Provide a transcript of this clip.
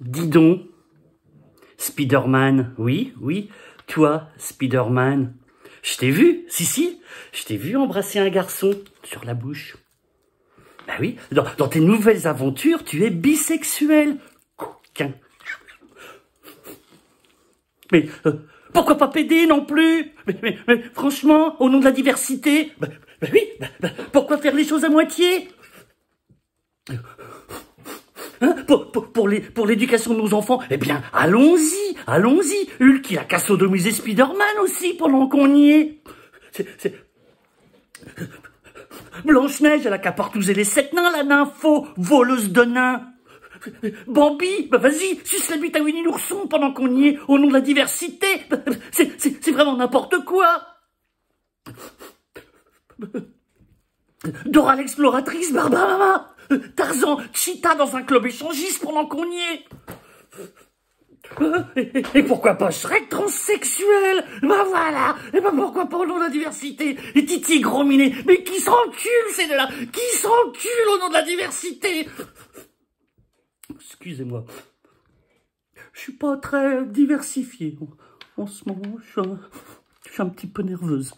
Dis donc, Spider-Man, oui, oui, toi, Spider-Man, je t'ai vu, si, si, je t'ai vu embrasser un garçon sur la bouche. Bah oui, dans, tes nouvelles aventures, tu es bisexuel, coquin. Mais euh, pourquoi pas pédé non plus mais, franchement, au nom de la diversité, bah, bah oui, bah, bah, pourquoi faire les choses à moitié Hein, pour, pour, l'éducation de nos enfants Eh bien, allons-y, allons-y. Hulk, il a qu'à sodomiser Spider-Man aussi pendant qu'on y est. Blanche-Neige, elle a qu'à partouser les sept nains, la nympho, voleuse de nains. Bambi, bah vas-y, suce la bite à Winnie l'ourson pendant qu'on y est, au nom de la diversité. C'est vraiment n'importe quoi. Dora l'exploratrice, Barbara Tarzan, Chita dans un club échangiste pendant qu'on y est. Hein et, pourquoi pas Shrek transsexuel Ben voilà Et ben pourquoi pas au nom de la diversité Et Titi Grominé Mais qui s'encule ces deux-là Qui s'encule au nom de la diversité Excusez-moi. Je suis pas très diversifié en, ce moment. je suis un petit peu nerveuse.